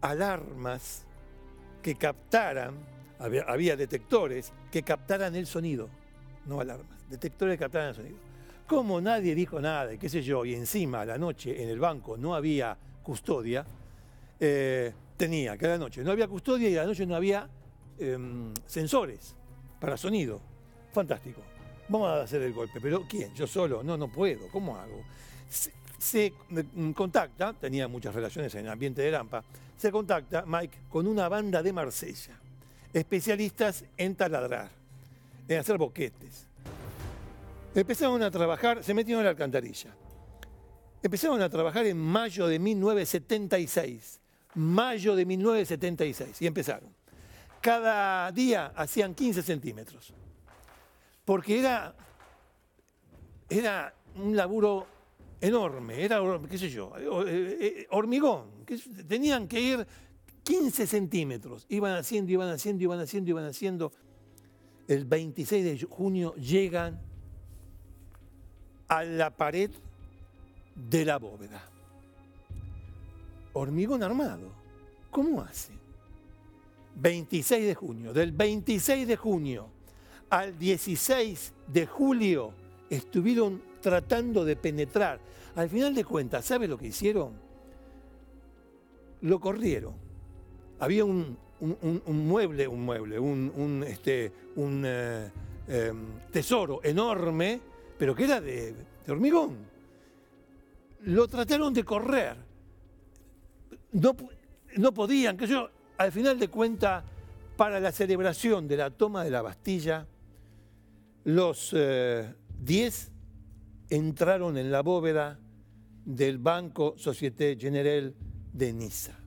alarmas que captaran, había, detectores que captaran el sonido. No alarmas, detectores que captaran el sonido. Como nadie dijo nada, qué sé yo, y encima a la noche en el banco no había custodia, eh, tenía que a la noche no había custodia y a la noche no había em, sensores para sonido. Fantástico vamos a hacer el golpe. Pero ¿quién? Yo solo, no, no puedo, ¿cómo hago? Se, mm, contacta, tenía muchas relaciones en el ambiente de Lampa, se contacta Mike con una banda de Marsella, especialistas en taladrar, en hacer boquetes. Empezaron a trabajar, se metieron en la alcantarilla. Empezaron a trabajar en mayo de 1976. Mayo de 1976. Y empezaron. Cada día hacían 15 centímetros porque era, era un laburo enorme, era, qué sé yo, eh, eh, hormigón. tenían que ir 15 centímetros, iban haciendo, iban haciendo, iban haciendo, iban haciendo. El 26 de junio llegan a la pared de la bóveda. Hormigón armado. ¿Cómo hace? 26 de junio. Del 26 de junio al 16 de julio estuvieron tratando de penetrar. Al final de cuentas, ¿sabe lo que hicieron? Lo corrieron. Había un, mueble, un mueble, un, este, eh, em, tesoro enorme, pero que era de, hormigón. Lo trataron de correr. No, podían, que al final de cuentas, para la celebración de la toma de la Bastilla, los 10 eh, entraron en la bóveda del Banco Société Générale de Niza.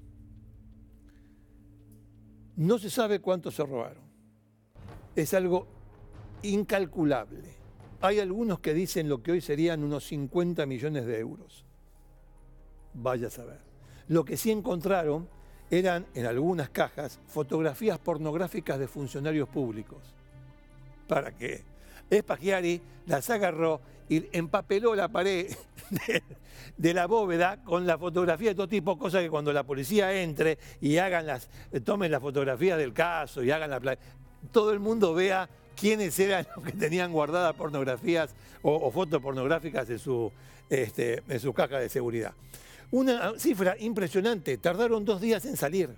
No se sabe cuánto se robaron. Es algo incalculable. Hay algunos que dicen lo que hoy serían unos 50 millones de euros. Vaya a saber. Lo que sí encontraron eran en algunas cajas fotografías pornográficas de funcionarios públicos. ¿Para qué? Espagiari las agarró y empapeló la pared de, la bóveda con la fotografía de todo tipo, cosa que cuando la policía entre y hagan las, tomen las fotografías del caso y hagan la todo el mundo vea quiénes eran los que tenían guardadas pornografías o, fotos pornográficas en su, este, en su caja de seguridad. Una cifra impresionante, tardaron dos días en salir.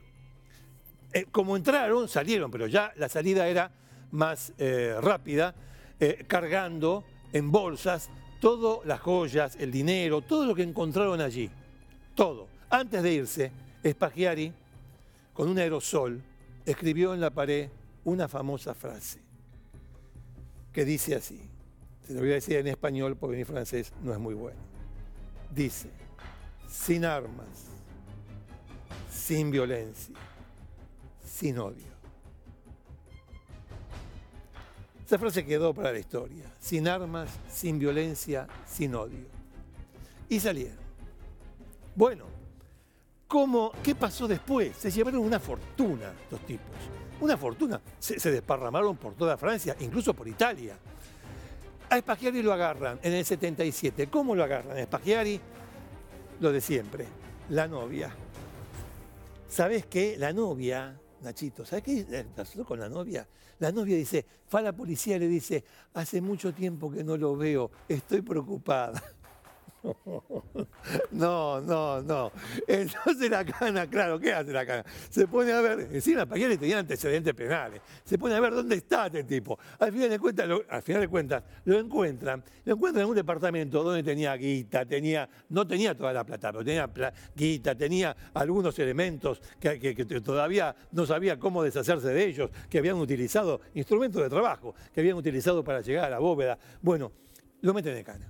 Eh, como entraron, salieron, pero ya la salida era más eh, rápida eh, cargando en bolsas todas las joyas, el dinero, todo lo que encontraron allí. Todo. Antes de irse, Spaghiari, con un aerosol, escribió en la pared una famosa frase que dice así. Se lo voy a decir en español porque en francés no es muy bueno. Dice, sin armas, sin violencia, sin odio. Esta frase quedó para la historia. Sin armas, sin violencia, sin odio. Y salieron. Bueno, ¿cómo, ¿qué pasó después? Se llevaron una fortuna los tipos. Una fortuna. Se, desparramaron por toda Francia, incluso por Italia. A Spaghiari lo agarran en el 77. ¿Cómo lo agarran? A Spaghiari, lo de siempre, la novia. ¿Sabes qué? La novia Nachito, ¿sabes qué pasó con la novia? La novia dice, va a la policía le dice, hace mucho tiempo que no lo veo, estoy preocupada. No, no, no. Entonces la cana, claro, ¿qué hace la cana? Se pone a ver, encima Pagliari tenía antecedentes penales, se pone a ver dónde está este tipo. Al final de cuentas, lo, al final de cuentas, lo encuentran, lo encuentran en un departamento donde tenía guita, tenía, no tenía toda la plata, pero tenía guita, tenía algunos elementos que, que todavía no sabía cómo deshacerse de ellos, que habían utilizado, instrumentos de trabajo, que habían utilizado para llegar a la bóveda. Bueno, lo meten en cana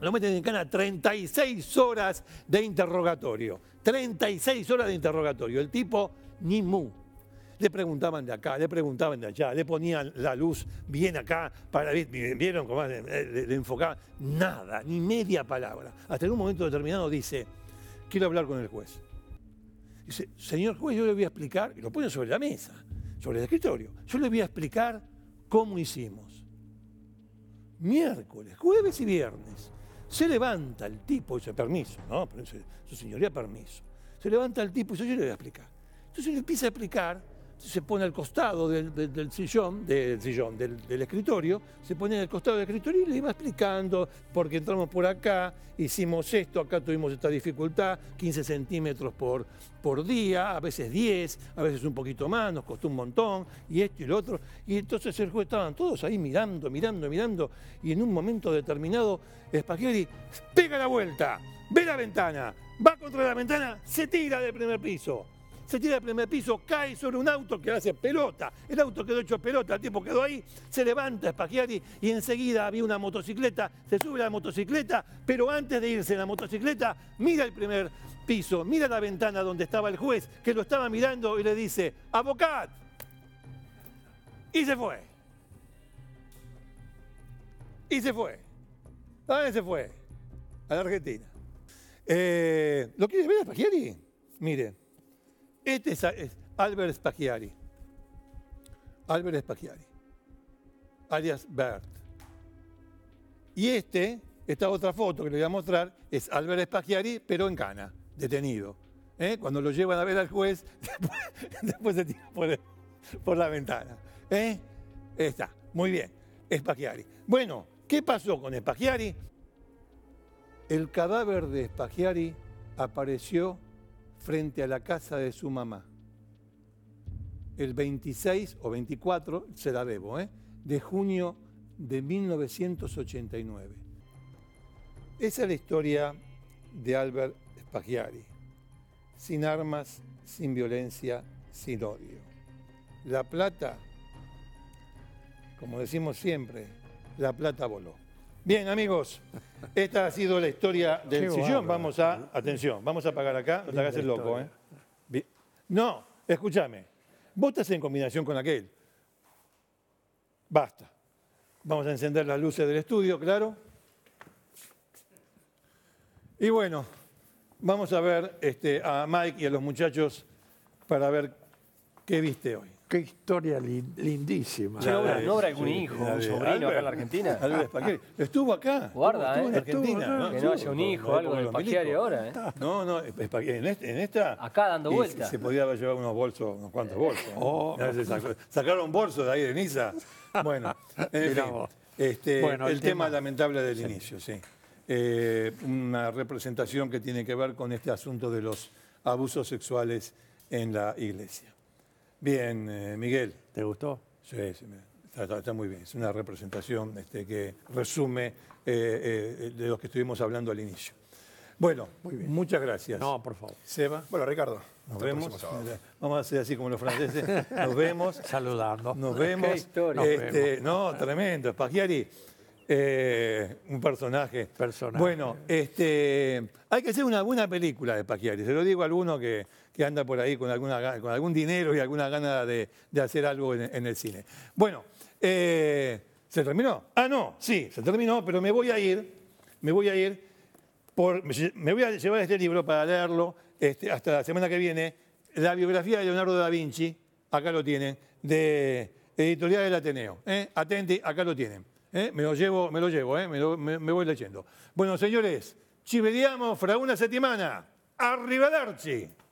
lo meten en cana 36 horas de interrogatorio. 36 horas de interrogatorio. El tipo ni mu. Le preguntaban de acá, le preguntaban de allá, le ponían la luz bien acá, para, vieron cómo le, enfocaba. enfocaban, nada, ni media palabra. Hasta en un momento determinado dice, quiero hablar con el juez. Dice, señor juez, yo le voy a explicar, y lo ponen sobre la mesa, sobre el escritorio, yo le voy a explicar cómo hicimos. Miércoles, jueves y viernes se levanta el tipo y dice, permiso, ¿no? Su señoría, permiso. Se levanta el tipo y dice, yo le voy a explicar. Entonces le empieza a explicar se pone al costado del, sillón, del, sillón del, escritorio, se pone al costado del escritorio y le iba explicando, porque entramos por acá, hicimos esto, acá tuvimos esta dificultad, 15 centímetros por, por día, a veces 10, a veces un poquito más, nos costó un montón, y esto y lo otro. Y entonces el juez estaban todos ahí mirando, mirando, mirando, y en un momento determinado, Spaghetti pega la vuelta, ve la ventana, va contra la ventana, se tira del primer piso se tira al primer piso, cae sobre un auto que hace pelota. El auto quedó hecho pelota, el tipo quedó ahí, se levanta Spaghiari y enseguida había una motocicleta, se sube a la motocicleta, pero antes de irse en la motocicleta, mira el primer piso, mira la ventana donde estaba el juez, que lo estaba mirando y le dice, ¡Avocad! Y se fue. Y se fue. ¿A ah, dónde se fue? A la Argentina. Eh, ¿Lo quieres ver a Spaghiari? Mire. Este es, Albert Spaghiari. Albert Spaghiari, alias Bert. Y este, esta otra foto que le voy a mostrar, es Albert Spaghiari, pero en cana, detenido. ¿Eh? Cuando lo llevan a ver al juez, después, se tira por, la ventana. ¿Eh? Está, muy bien, Spaghiari. Bueno, ¿qué pasó con Spaghiari? El cadáver de Spaghiari apareció frente a la casa de su mamá. El 26 o 24, se la debo, ¿eh? de junio de 1989. Esa es la historia de Albert Spaghiari. Sin armas, sin violencia, sin odio. La plata, como decimos siempre, la plata voló. Bien, amigos, esta ha sido la historia del sillón. Vamos a, atención, vamos a apagar acá, no te hagas el loco, ¿eh? No, escúchame, vos estás en combinación con aquel. Basta. Vamos a encender las luces del estudio, claro. Y bueno, vamos a ver este, a Mike y a los muchachos para ver qué viste hoy. Qué historia lindísima. ¿No habrá no algún hijo, un sobrino acá en la Argentina? Estuvo acá. Guarda, estuvo, ¿eh? en Argentina. Que no haya un hijo, algo el Spaghiari ahora, ¿eh? No, no, este, en, esta. Acá dando Se, podía llevar unos bolsos, unos cuantos bolsos. Oh. sacaron bolsos de ahí de Niza. Bueno, en fin, este, el, tema, lamentable del inicio, sí. Eh, una representación que tiene que ver con este asunto de los abusos sexuales en la iglesia. Bien, eh, Miguel. ¿Te gustó? Sí, está, muy bien. Es una representación este, que resume eh, eh, de lo que estuvimos hablando al inicio. Bueno, muchas gracias. No, por favor. Seba. Bueno, Ricardo. Nos vemos. Vamos a hacer así como los franceses. Nos vemos. Saludando. Este, Nos vemos. No, tremendo. Pagliari, un personaje. Personaje. Bueno, este, hay que hacer una buena película de Pagliari. Se lo digo a alguno que que anda por ahí con, alguna, con algún dinero y alguna gana de, de hacer algo en, el cine. Bueno, eh, ¿se terminó? Ah, no, sí, se terminó, pero me voy a ir, me voy a ir, por, me voy a llevar este libro para leerlo este, hasta la semana que viene, la biografía de Leonardo da Vinci, acá lo tienen, de Editorial del Ateneo. ¿eh? Atenti, acá lo tienen. ¿eh? Me lo llevo, me lo llevo, ¿eh? me, voy leyendo. Bueno, señores, si veíamos fra una semana. Arrivederci.